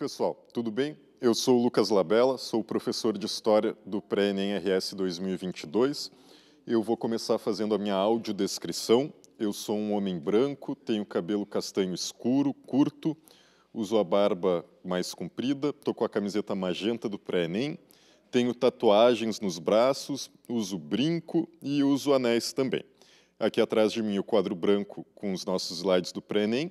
pessoal, tudo bem? Eu sou o Lucas Labella, sou professor de História do Pré-ENEM RS 2022. Eu vou começar fazendo a minha audiodescrição. Eu sou um homem branco, tenho cabelo castanho escuro, curto, uso a barba mais comprida, estou com a camiseta magenta do Pré-ENEM, tenho tatuagens nos braços, uso brinco e uso anéis também. Aqui atrás de mim o quadro branco com os nossos slides do Pré-ENEM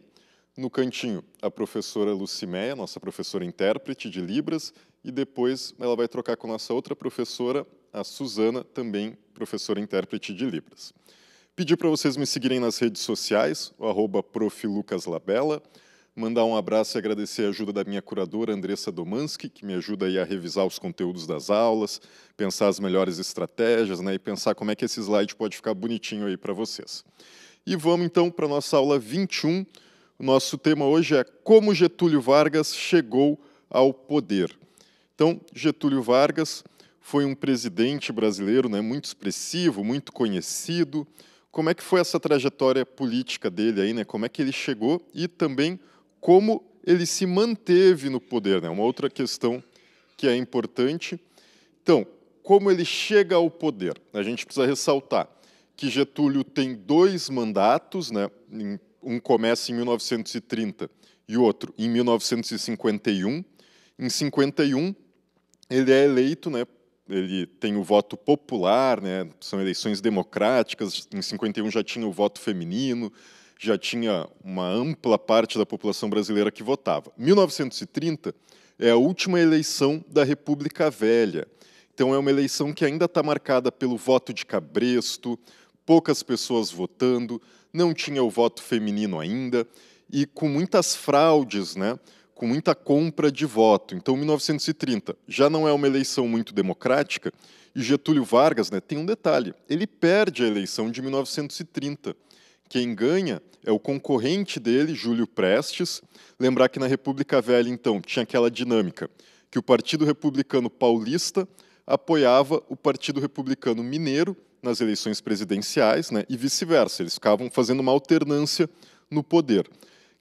no cantinho, a professora Lucimeia, nossa professora intérprete de Libras, e depois ela vai trocar com nossa outra professora, a Suzana, também professora intérprete de Libras. Pedi para vocês me seguirem nas redes sociais, o arroba profilucaslabella, mandar um abraço e agradecer a ajuda da minha curadora, Andressa Domanski, que me ajuda a revisar os conteúdos das aulas, pensar as melhores estratégias né, e pensar como é que esse slide pode ficar bonitinho aí para vocês. E vamos então para a nossa aula 21, o nosso tema hoje é Como Getúlio Vargas Chegou ao Poder. Então, Getúlio Vargas foi um presidente brasileiro né, muito expressivo, muito conhecido. Como é que foi essa trajetória política dele aí, né? Como é que ele chegou e também como ele se manteve no poder, né? Uma outra questão que é importante. Então, como ele chega ao poder? A gente precisa ressaltar que Getúlio tem dois mandatos, né, em um começa em 1930 e outro em 1951. Em 51, ele é eleito, né, ele tem o voto popular, né, são eleições democráticas. Em 51 já tinha o voto feminino, já tinha uma ampla parte da população brasileira que votava. 1930 é a última eleição da República Velha. Então, é uma eleição que ainda está marcada pelo voto de cabresto, poucas pessoas votando, não tinha o voto feminino ainda e com muitas fraudes, né? com muita compra de voto. Então, 1930 já não é uma eleição muito democrática e Getúlio Vargas né, tem um detalhe: ele perde a eleição de 1930. Quem ganha é o concorrente dele, Júlio Prestes. Lembrar que na República Velha, então, tinha aquela dinâmica que o Partido Republicano Paulista apoiava o Partido Republicano Mineiro nas eleições presidenciais né, e vice-versa. Eles ficavam fazendo uma alternância no poder.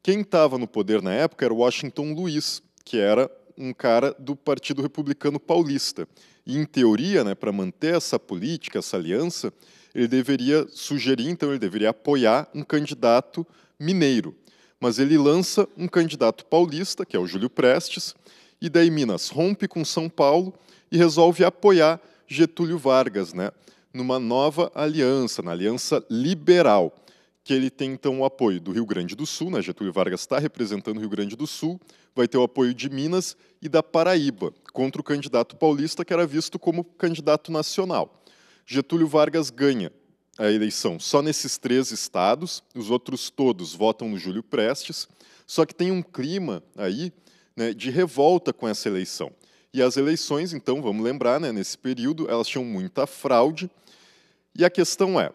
Quem estava no poder na época era Washington Luiz, que era um cara do Partido Republicano Paulista. E, em teoria, né, para manter essa política, essa aliança, ele deveria sugerir, então, ele deveria apoiar um candidato mineiro. Mas ele lança um candidato paulista, que é o Júlio Prestes, e daí Minas rompe com São Paulo e resolve apoiar Getúlio Vargas, né? numa nova aliança, na Aliança Liberal, que ele tem então o apoio do Rio Grande do Sul, né? Getúlio Vargas está representando o Rio Grande do Sul, vai ter o apoio de Minas e da Paraíba, contra o candidato paulista que era visto como candidato nacional. Getúlio Vargas ganha a eleição só nesses três estados, os outros todos votam no Júlio Prestes, só que tem um clima aí né, de revolta com essa eleição. E as eleições, então, vamos lembrar, né, nesse período, elas tinham muita fraude. E a questão é: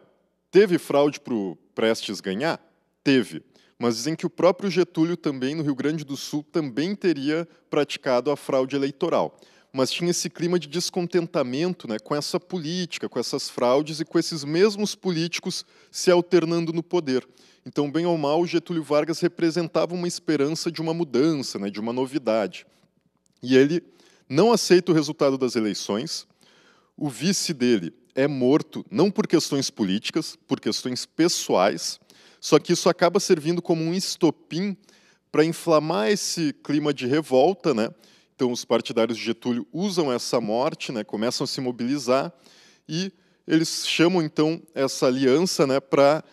teve fraude para o Prestes ganhar? Teve. Mas dizem que o próprio Getúlio também, no Rio Grande do Sul, também teria praticado a fraude eleitoral. Mas tinha esse clima de descontentamento né, com essa política, com essas fraudes e com esses mesmos políticos se alternando no poder. Então, bem ou mal, Getúlio Vargas representava uma esperança de uma mudança, né, de uma novidade. E ele não aceita o resultado das eleições, o vice dele é morto não por questões políticas, por questões pessoais, só que isso acaba servindo como um estopim para inflamar esse clima de revolta, né? Então os partidários de Getúlio usam essa morte, né? Começam a se mobilizar e eles chamam então essa aliança, né, para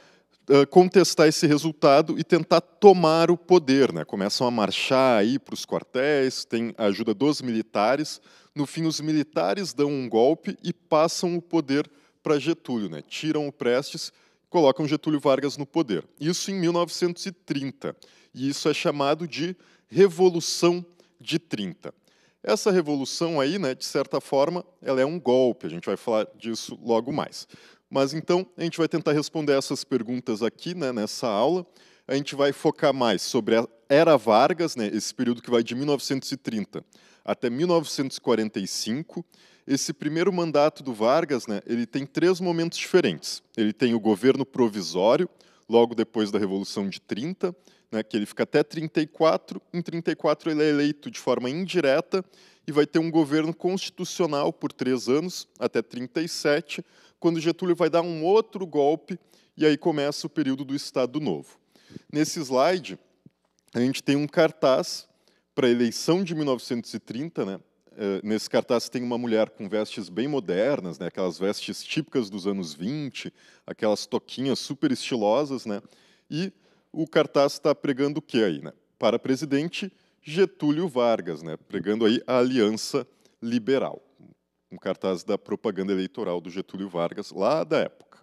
eh, contestar esse resultado e tentar tomar o poder. Né? Começam a marchar aí para os quartéis, tem a ajuda dos militares. No fim, os militares dão um golpe e passam o poder para Getúlio. Né? Tiram o Prestes colocam Getúlio Vargas no poder. Isso em 1930. E isso é chamado de Revolução de 30. Essa revolução aí, né, de certa forma, ela é um golpe, a gente vai falar disso logo mais. Mas então a gente vai tentar responder essas perguntas aqui né, nessa aula. A gente vai focar mais sobre a Era Vargas, né, esse período que vai de 1930 até 1945. Esse primeiro mandato do Vargas, né, ele tem três momentos diferentes. Ele tem o governo provisório, logo depois da Revolução de 30, né, que ele fica até 34. Em 34 ele é eleito de forma indireta e vai ter um governo constitucional por três anos, até 37, quando Getúlio vai dar um outro golpe e aí começa o período do Estado Novo. Nesse slide, a gente tem um cartaz para a eleição de 1930, né, eh, nesse cartaz tem uma mulher com vestes bem modernas, né, aquelas vestes típicas dos anos 20, aquelas toquinhas super estilosas, né, e o cartaz está pregando o que aí? Né? Para presidente, Getúlio Vargas, né, pregando aí a aliança liberal. Um cartaz da propaganda eleitoral do Getúlio Vargas, lá da época.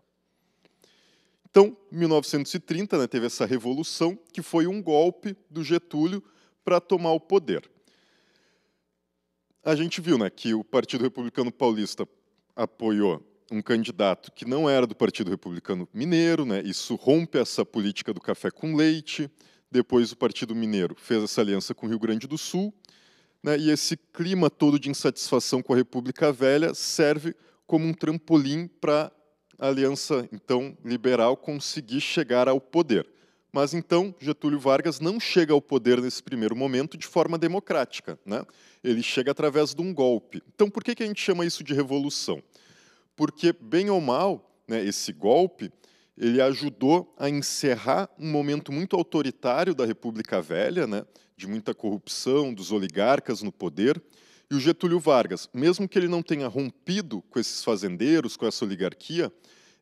Então, 1930, né, teve essa revolução, que foi um golpe do Getúlio para tomar o poder a gente viu né, que o Partido Republicano Paulista apoiou um candidato que não era do Partido Republicano Mineiro, né, isso rompe essa política do café com leite. Depois, o Partido Mineiro fez essa aliança com o Rio Grande do Sul. Né, e esse clima todo de insatisfação com a República Velha serve como um trampolim para a aliança, então, liberal conseguir chegar ao poder. Mas então Getúlio Vargas não chega ao poder nesse primeiro momento de forma democrática, né? Ele chega através de um golpe. Então por que que a gente chama isso de revolução? Porque bem ou mal, né, esse golpe ele ajudou a encerrar um momento muito autoritário da República Velha, né, de muita corrupção, dos oligarcas no poder. E o Getúlio Vargas, mesmo que ele não tenha rompido com esses fazendeiros, com essa oligarquia,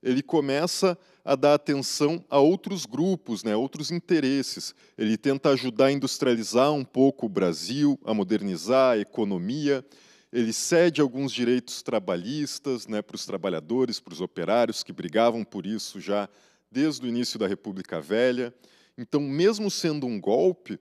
ele começa a dar atenção a outros grupos, né, outros interesses. Ele tenta ajudar a industrializar um pouco o Brasil, a modernizar a economia. Ele cede alguns direitos trabalhistas né, para os trabalhadores, para os operários que brigavam por isso já desde o início da República Velha. Então, mesmo sendo um golpe,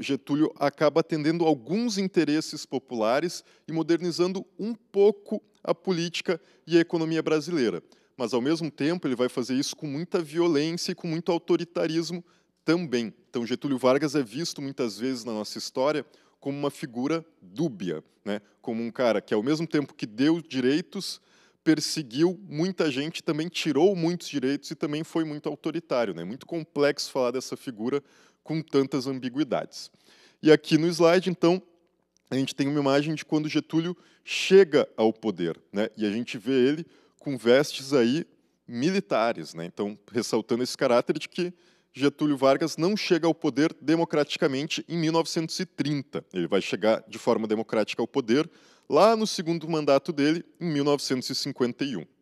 Getúlio acaba atendendo alguns interesses populares e modernizando um pouco a política e a economia brasileira mas ao mesmo tempo ele vai fazer isso com muita violência e com muito autoritarismo também. Então Getúlio Vargas é visto muitas vezes na nossa história como uma figura dúbia, né? como um cara que, ao mesmo tempo que deu direitos, perseguiu muita gente, também tirou muitos direitos e também foi muito autoritário. Né? É muito complexo falar dessa figura com tantas ambiguidades. E aqui no slide, então, a gente tem uma imagem de quando Getúlio chega ao poder. Né? E a gente vê ele com vestes aí militares, né? Então, ressaltando esse caráter de que Getúlio Vargas não chega ao poder democraticamente em 1930. Ele vai chegar de forma democrática ao poder lá no segundo mandato dele, em 1951.